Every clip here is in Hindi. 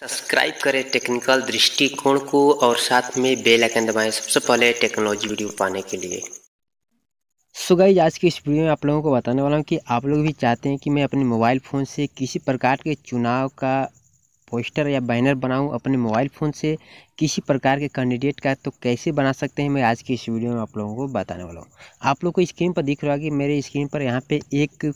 सब्सक्राइब करें टेक्निकल दृष्टिकोण को और साथ में बेल आइकन दबाएं सबसे पहले टेक्नोलॉजी वीडियो पाने के लिए सो आज की इस वीडियो में आप लोगों को बताने वाला हूँ कि आप लोग भी चाहते हैं कि मैं अपने मोबाइल फ़ोन से किसी प्रकार के चुनाव का पोस्टर या बैनर बनाऊँ अपने मोबाइल फ़ोन से किसी प्रकार के कैंडिडेट का तो कैसे बना सकते हैं मैं आज की इस वीडियो में आप लोगों को बताने वाला हूँ आप लोग को स्क्रीन पर दिख रहा है कि मेरे स्क्रीन पर यहाँ पर एक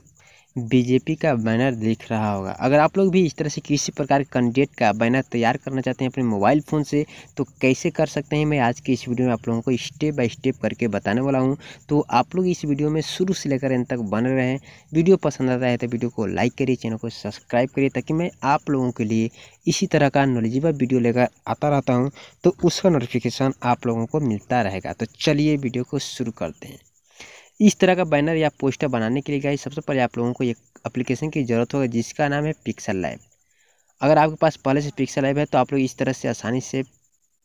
बीजेपी का बैनर दिख रहा होगा अगर आप लोग भी इस तरह से किसी प्रकार के कैंडिडेट का बैनर तैयार करना चाहते हैं अपने मोबाइल फ़ोन से तो कैसे कर सकते हैं मैं आज की इस वीडियो में आप लोगों को स्टेप बाय स्टेप करके बताने वाला हूं तो आप लोग इस वीडियो में शुरू से लेकर इन तक बन रहे हैं वीडियो पसंद आता है तो वीडियो को लाइक करिए चैनल को सब्सक्राइब करिए ताकि मैं आप लोगों के लिए इसी तरह का नॉलेजिबल वीडियो लेकर आता रहता हूँ तो उसका नोटिफिकेशन आप लोगों को मिलता रहेगा तो चलिए वीडियो को शुरू करते हैं इस तरह का बैनर या पोस्टर बनाने के लिए गाइस सबसे पहले आप लोगों को एक एप्लीकेशन की ज़रूरत होगा जिसका नाम है पिक्सल लाइव अगर आपके पास पहले से पिक्सल लाइव है तो आप लोग इस तरह से आसानी से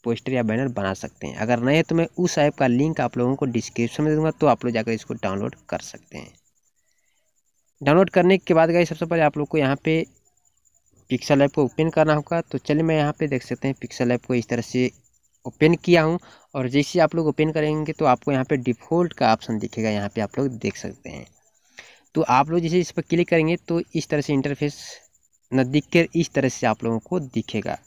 पोस्टर या बैनर बना सकते हैं अगर नहीं है तो मैं उस ऐप का लिंक आप लोगों को डिस्क्रिप्शन में दूंगा दूँगा तो आप लोग जाकर इसको डाउनलोड कर सकते हैं डाउनलोड करने के बाद गाइस सबसे पहले आप लोग को यहाँ पे पिक्सल ऐप को ओपन करना होगा तो चलिए मैं यहाँ पे देख सकते हैं पिक्सल ऐप को इस तरह से ओपन किया हूँ और जैसे आप लोग ओपन करेंगे तो आपको यहाँ पे डिफ़ॉल्ट का ऑप्शन दिखेगा यहाँ पे आप लोग देख सकते हैं तो आप लोग जैसे इस पर क्लिक करेंगे तो इस तरह से इंटरफेस न दिख कर इस तरह से आप लोगों को दिखेगा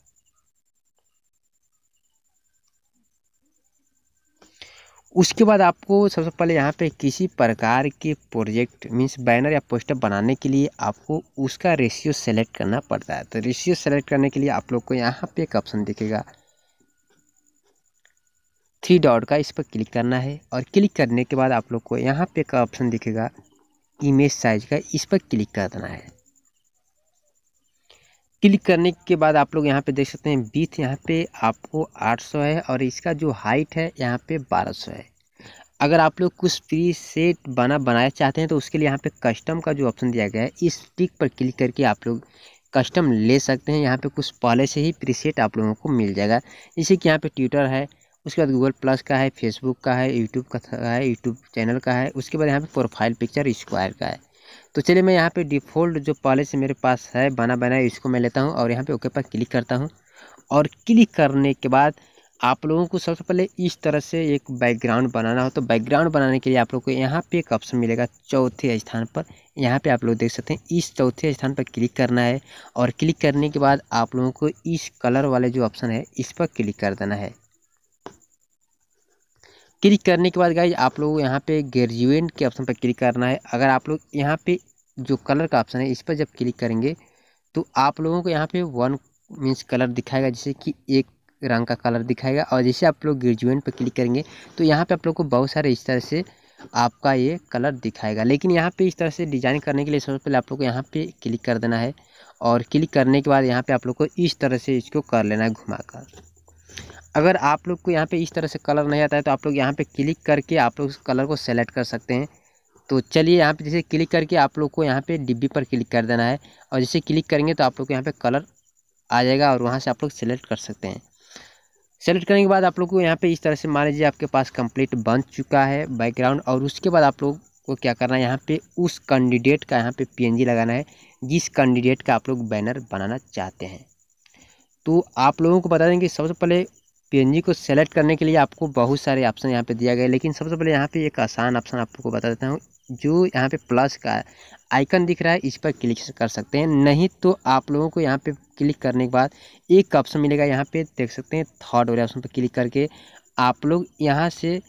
उसके बाद आपको सबसे पहले यहाँ पे किसी प्रकार के प्रोजेक्ट मींस बैनर या पोस्टर बनाने के लिए आपको उसका रेशियो सेलेक्ट करना पड़ता है तो रेशियो सेलेक्ट करने के लिए आप लोग को यहाँ पे एक ऑप्शन दिखेगा थ्री डॉट का इस पर क्लिक करना है और क्लिक करने के बाद आप लोग को यहाँ पे का ऑप्शन दिखेगा इमेज साइज का इस पर क्लिक करना है क्लिक करने के बाद आप लोग यहाँ पे देख सकते हैं बीथ यहाँ पे आपको 800 है और इसका जो हाइट है यहाँ पे 1200 है अगर आप लोग कुछ प्री सेट बना बनाया चाहते हैं तो उसके लिए यहाँ पे कस्टम का जो ऑप्शन दिया गया है इस टिक पर क्लिक करके आप लोग कस्टम ले सकते हैं यहाँ पे कुछ पहले से ही सेट आप लोगों को मिल जाएगा जैसे कि यहाँ पर ट्विटर है उसके बाद गूगल प्लस का है फेसबुक का है यूट्यूब का है यूट्यूब चैनल का है उसके बाद यहाँ पे प्रोफाइल पिक्चर स्क्वायर का है तो चलिए मैं यहाँ पे डिफ़ॉल्ट जो पहले से मेरे पास है बना बना है इसको मैं लेता हूँ और यहाँ पे ओके पर क्लिक करता हूँ और क्लिक करने के बाद आप लोगों को सबसे पहले इस तरह से एक बैकग्राउंड बनाना हो तो बैकग्राउंड बनाने के लिए आप लोग को यहाँ पर एक ऑप्शन मिलेगा चौथे स्थान पर यहाँ पर आप लोग देख सकते हैं इस चौथे स्थान पर क्लिक करना है और क्लिक करने के बाद आप लोगों को इस कलर वाले जो ऑप्शन है इस पर क्लिक कर देना है क्लिक करने के बाद गाइज आप लोग यहाँ पे ग्रेजुएट के ऑप्शन पर क्लिक करना है अगर आप लोग यहाँ पे जो कलर का ऑप्शन है इस पर जब क्लिक करेंगे तो आप लोगों को यहाँ पे वन मीन्स कलर दिखाएगा जैसे कि एक रंग का कलर दिखाएगा और जैसे आप लोग ग्रेजुएट पर क्लिक करेंगे तो यहाँ पे आप लोग को बहुत सारे इस तरह से आपका ये कलर दिखाएगा लेकिन यहाँ पे इस तरह से डिज़ाइन करने के लिए सबसे पहले आप लोग को यहाँ पे क्लिक कर देना है और क्लिक करने के बाद यहाँ पे आप लोग को इस तरह से इसको कर लेना है घुमाकर अगर आप लोग को यहाँ पे इस तरह से कलर नहीं आता है तो आप लोग यहाँ पे क्लिक करके आप लोग कलर को सेलेक्ट कर सकते हैं तो चलिए यहाँ पे जैसे क्लिक करके आप लोग को यहाँ पे डिब्बी पर क्लिक कर देना है और जैसे क्लिक करेंगे तो आप लोग को यहाँ पे कलर आ जाएगा और वहाँ से आप लोग सेलेक्ट कर सकते हैं सेलेक्ट करने के बाद आप लोग को यहाँ पर इस तरह से मान लीजिए आपके पास कम्प्लीट बन चुका है बैकग्राउंड और उसके बाद आप लोग को क्या करना है यहाँ पे उस कैंडिडेट का यहाँ पे पीएनजी लगाना है जिस कैंडिडेट का आप लोग बैनर बनाना चाहते हैं तो आप लोगों को बता दें कि सबसे पहले पी को सेलेक्ट करने के लिए आपको बहुत सारे ऑप्शन यहाँ पे दिया गया है लेकिन सबसे पहले यहाँ पे एक आसान ऑप्शन आपको बता देता हूँ जो यहाँ पे प्लस का आइकन दिख रहा है इस पर क्लिक कर सकते हैं नहीं तो आप लोगों को यहाँ पे क्लिक करने के बाद एक ऑप्शन मिलेगा यहाँ पे देख सकते हैं थर्ड वाले ऑप्शन पर क्लिक करके आप लोग यहाँ से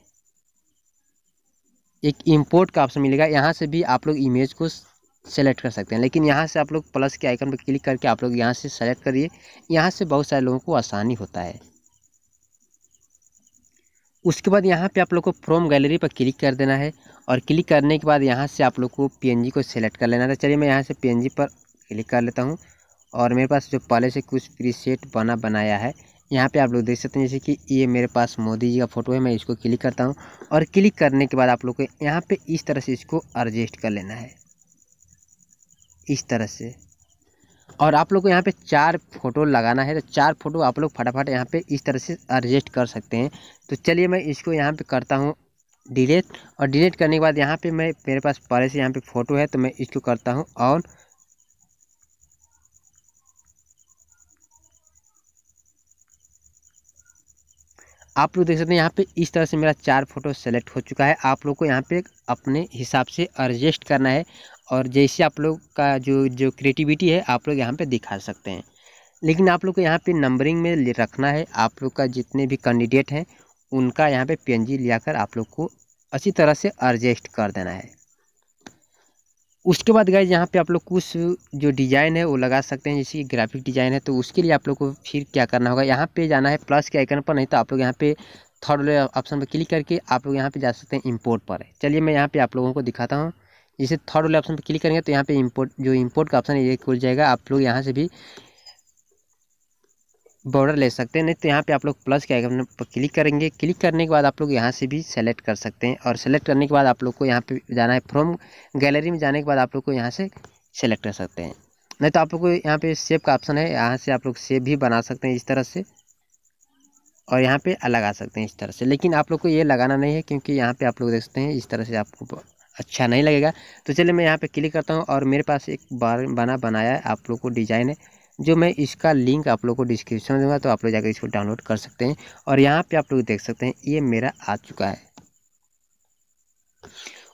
एक इम्पोर्ट का ऑप्शन मिलेगा यहाँ से भी आप लोग इमेज को सेलेक्ट कर सकते हैं लेकिन यहाँ से आप लोग प्लस के आइकन पर क्लिक करके आप लोग यहाँ से सेलेक्ट करिए यहाँ से बहुत सारे लोगों को आसानी होता है उसके बाद यहाँ पे आप लोग को फ्रॉम गैलरी पर क्लिक कर देना है और क्लिक करने के बाद यहाँ से आप लोग को पीएनजी को सेलेक्ट कर लेना था तो चलिए मैं यहाँ से पीएनजी पर क्लिक कर लेता हूँ और मेरे पास जो पहले से कुछ प्रीसेट बना बनाया है यहाँ पे आप लोग देख सकते हैं जैसे कि ये मेरे पास मोदी जी का फ़ोटो है मैं इसको क्लिक करता हूँ और क्लिक करने के बाद आप लोग को यहाँ पर इस तरह से इसको एडजस्ट कर लेना है इस तरह से और आप लोग को यहाँ पे चार फोटो लगाना है तो चार फोटो आप लोग फटाफट यहाँ पे इस तरह से एडजस्ट कर सकते हैं तो चलिए मैं इसको यहाँ पे करता हूँ डिलीट और डिलीट करने के बाद यहाँ पे मैं मेरे पास पहले से यहाँ पे फ़ोटो है तो मैं इसको करता हूँ और आप लोग देख सकते हैं यहाँ पे इस तरह से मेरा चार फोटो सेलेक्ट हो चुका है आप लोग को यहाँ पे अपने हिसाब से एडजस्ट करना है और जैसे आप लोग का जो जो क्रिएटिविटी है आप लोग यहाँ पे दिखा सकते हैं लेकिन आप लोग को यहाँ पे नंबरिंग में रखना है आप लोग का जितने भी कैंडिडेट हैं उनका यहाँ पे पीएनजी लियाकर आप लोग को अच्छी तरह से एडजस्ट कर देना है उसके बाद गए यहाँ पे आप लोग कुछ जो डिज़ाइन है वो लगा सकते हैं जैसे कि ग्राफिक डिज़ाइन है तो उसके लिए आप लोग को फिर क्या करना होगा यहाँ पे जाना है प्लस के आइकन पर नहीं तो आप लोग यहाँ पे थर्ड ऑप्शन पर क्लिक करके आप लोग यहाँ पे जा सकते हैं इंपोर्ट पर चलिए मैं यहाँ पे आप लोगों को दिखाता हूँ जैसे थर्ड वाले ऑप्शन पर क्लिक करेंगे तो यहाँ पे इम्पोर्ट जो इम्पोर्ट का ऑप्शन है ये खुल जाएगा आप लोग यहाँ से भी बॉर्डर ले सकते हैं नहीं तो यहाँ पे आप लोग प्लस के आइकन पर क्लिक करेंगे क्लिक करने के बाद आप लोग यहाँ से भी सेलेक्ट कर सकते हैं और सेलेक्ट करने के बाद आप लोग को यहाँ पे जाना है फ्रॉम गैलरी में जाने के बाद आप लोग को यहाँ से सेलेक्ट कर सकते हैं नहीं तो आप लोग को यहाँ पे सेव का ऑप्शन है यहाँ से आप लोग सेव भी बना सकते हैं इस तरह से और यहाँ पर लगा सकते हैं इस तरह से लेकिन आप लोग को ये लगाना नहीं है क्योंकि यहाँ पर आप लोग देख सकते हैं इस तरह से आपको अच्छा नहीं लगेगा तो चलिए मैं यहाँ पे क्लिक करता हूँ और मेरे पास एक बार बना बनाया है आप लोग को डिज़ाइन है जो मैं इसका लिंक आप लोग को डिस्क्रिप्शन में दूंगा तो आप लोग जाकर इसको डाउनलोड कर सकते हैं और यहाँ पे आप लोग देख सकते हैं ये मेरा आ चुका है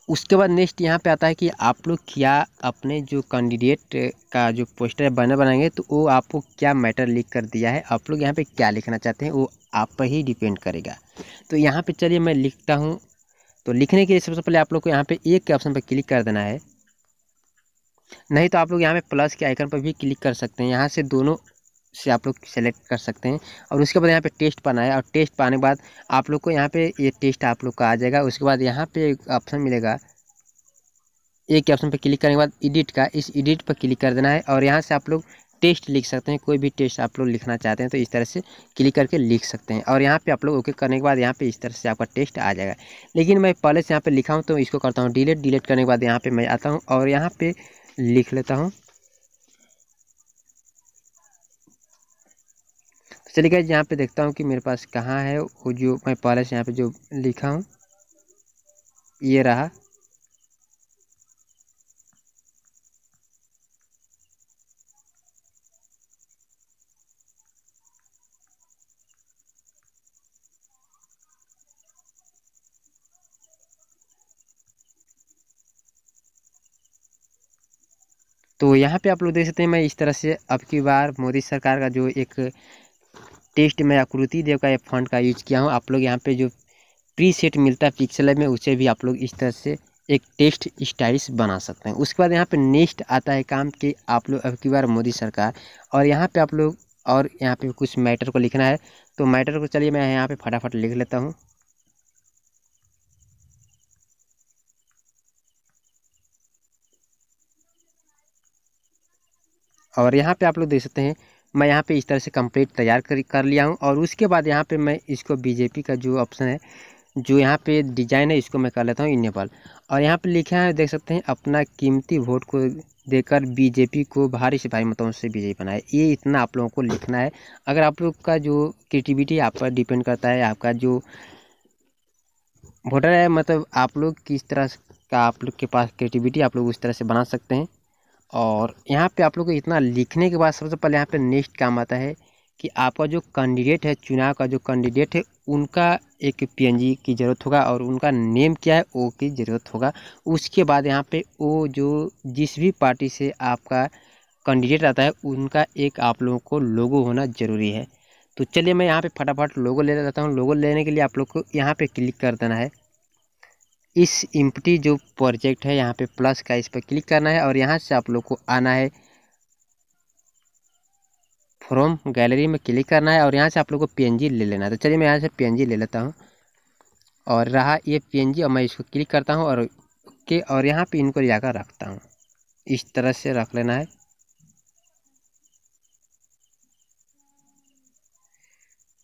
उसके बाद नेक्स्ट यहाँ पे आता है कि आप लोग क्या अपने जो कैंडिडेट का जो पोस्टर बना बनाएंगे तो वो आपको क्या मैटर लिख कर दिया है आप लोग यहाँ पे क्या लिखना चाहते हैं वो आप पर ही डिपेंड करेगा तो यहाँ पे चलिए मैं लिखता हूँ तो लिखने के लिए सबसे पहले आप लोग को यहाँ पे एक के ऑप्शन पर क्लिक कर देना है नहीं तो आप लोग यहाँ पे प्लस के आइकन पर भी क्लिक कर सकते हैं यहाँ से दोनों से आप लोग सेलेक्ट कर सकते हैं और उसके बाद यहाँ पे टेस्ट पाना है और टेस्ट पाने के बाद आप लोग को यहाँ पे ये टेस्ट आप लोग का आ जाएगा उसके बाद यहाँ पे ऑप्शन मिलेगा एक के ऑप्शन पर क्लिक करने के बाद एडिट का इस एडिट पर क्लिक कर देना है और यहाँ से आप लोग टेस्ट लिख सकते हैं कोई भी टेस्ट आप लोग लिखना चाहते हैं तो इस तरह से क्लिक करके लिख सकते हैं और यहाँ पे आप लोग ओके करने के बाद यहाँ पे इस तरह से आपका टेस्ट आ जाएगा लेकिन मैं पहले से यहाँ पे लिखा हूँ तो इसको करता हूँ डिलीट डिलीट करने के बाद यहाँ पे मैं आता हूँ और यहाँ पे लिख लेता हूँ चलिए गए यहाँ पे देखता हूँ कि मेरे पास कहाँ है वो जो मैं पहले से यहाँ पे जो लिखा हूँ ये रहा तो यहाँ पे आप लोग देख सकते हैं मैं इस तरह से अब की बार मोदी सरकार का जो एक टेस्ट में आकृति देव का फंड का यूज किया हूँ आप लोग यहाँ पे जो प्री सेट मिलता है पिक्सल में उसे भी आप लोग इस तरह से एक टेस्ट स्टाइल्स बना सकते हैं उसके बाद यहाँ पे नेक्स्ट आता है काम कि आप लोग अब की बार मोदी सरकार और यहाँ पर आप लोग और यहाँ पर कुछ मैटर को लिखना है तो मैटर को चलिए मैं यहाँ पर फटाफट लिख लेता हूँ और यहाँ पे आप लोग देख सकते हैं मैं यहाँ पे इस तरह से कंप्लीट तैयार कर कर लिया हूँ और उसके बाद यहाँ पे मैं इसको बीजेपी का जो ऑप्शन है जो यहाँ पे डिजाइन है इसको मैं कर लेता हूँ इनेबल और यहाँ पे लिखा है देख सकते हैं अपना कीमती वोट को देकर बीजेपी को भारी से भारी मतों से बीजेपी बनाए ये इतना आप लोगों को लिखना है अगर आप लोग का जो क्रिएटिविटी आप पर डिपेंड करता है आपका जो वोटर है मतलब आप लोग किस तरह का आप लोग के पास क्रिएटिविटी आप लोग उस तरह से बना सकते हैं और यहाँ पे आप लोग को इतना लिखने के बाद सबसे पहले यहाँ पे नेक्स्ट काम आता है कि आपका जो कैंडिडेट है चुनाव का जो कैंडिडेट है उनका एक पीएनजी की ज़रूरत होगा और उनका नेम क्या है ओ की ज़रूरत होगा उसके बाद यहाँ पे ओ जो जिस भी पार्टी से आपका कैंडिडेट आता है उनका एक आप लोगों को लोगो होना ज़रूरी है तो चलिए मैं यहाँ पर फटाफट लोगो ले लेता हूँ लोगो लेने के लिए आप लोग को यहाँ पर क्लिक कर देना है इस इम्पटी जो प्रोजेक्ट है यहाँ पे प्लस का इस पर क्लिक करना है और यहाँ से आप लोग को आना है फ्रॉम गैलरी में क्लिक करना है और यहाँ से आप लोग को पीएनजी ले लेना है तो चलिए मैं यहाँ से पीएनजी ले लेता हूँ और रहा ये पीएनजी और मैं इसको क्लिक करता हूँ और के और यहाँ पे इनको जाकर रखता हूँ इस तरह से रख लेना है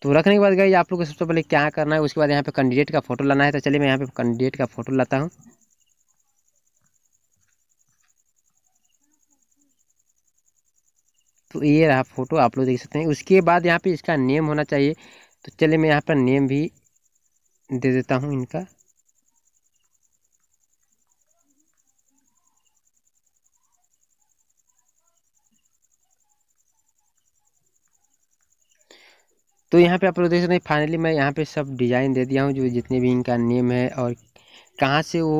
तो रखने के बाद गई आप लोग को सबसे पहले क्या करना है उसके बाद यहाँ पे कैंडिडेट का फोटो लाना है तो चलिए मैं यहाँ पे कैंडिडेट का फोटो लाता हूँ तो ये रहा फोटो आप लोग देख सकते हैं उसके बाद यहाँ पे इसका नेम होना चाहिए तो चलिए मैं यहाँ पर नेम भी दे देता हूँ इनका तो यहाँ पे आप लोग देख सकते हैं फाइनली मैं यहाँ पे सब डिज़ाइन दे दिया हूँ जो जितने भी इनका नेम है और कहाँ से वो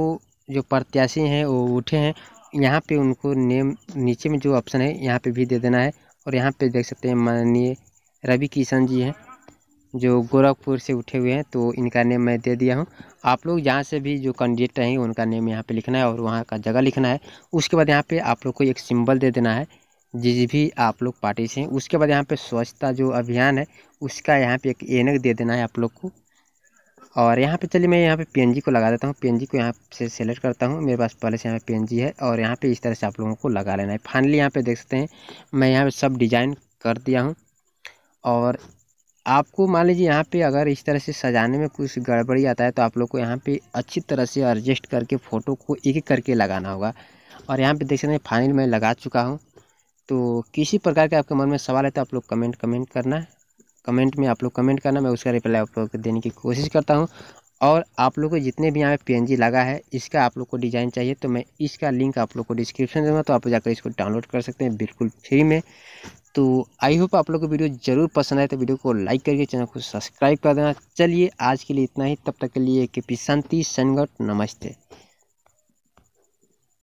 जो प्रत्याशी हैं वो उठे हैं यहाँ पे उनको नेम नीचे में जो ऑप्शन है यहाँ पे भी दे देना है और यहाँ पे देख सकते हैं माननीय रवि किशन जी हैं जो गोरखपुर से उठे हुए हैं तो इनका नेम मैं दे दिया हूँ आप लोग यहाँ से भी जो कैंडिडेट रहेंगे उनका नेम यहाँ पर लिखना है और वहाँ का जगह लिखना है उसके बाद यहाँ पर आप लोग को एक सिम्बल दे देना है जिस भी आप लोग पार्टी से हैं उसके बाद यहाँ पे स्वच्छता जो अभियान है उसका यहाँ पे एक एनक दे देना है आप लोग को और यहाँ पे चलिए मैं यहाँ पे पीएनजी को लगा देता हूँ पीएनजी को यहाँ से सेलेक्ट करता हूँ मेरे पास पहले से यहाँ पे पीएनजी है और यहाँ पे इस तरह से आप लोगों को लगा लेना है फाइनली यहाँ पे देख सकते हैं मैं यहाँ पे सब डिजाइन कर दिया हूँ और आपको मान लीजिए यहाँ पे अगर इस तरह से सजाने में कुछ गड़बड़ी आता है तो आप लोग को यहाँ पर अच्छी तरह से एडजस्ट करके फ़ोटो को एक एक करके लगाना होगा और यहाँ पर देख सकते हैं फाइनल मैं लगा चुका हूँ तो किसी प्रकार के आपके मन में सवाल है तो आप लोग कमेंट कमेंट करना कमेंट में आप लोग कमेंट करना मैं उसका रिप्लाई आप लोग को देने की कोशिश करता हूँ और आप लोग को जितने भी यहाँ पे पी लगा है इसका आप लोग को डिज़ाइन चाहिए तो मैं इसका लिंक आप लोग को डिस्क्रिप्शन दूँगा तो आप जाकर इसको डाउनलोड कर सकते हैं बिल्कुल फ्री में तो आई होप आप लोग को वीडियो ज़रूर पसंद आए तो वीडियो को लाइक करके चैनल को सब्सक्राइब कर देना चलिए आज के लिए इतना ही तब तक के लिए के पी शांति सनगट नमस्ते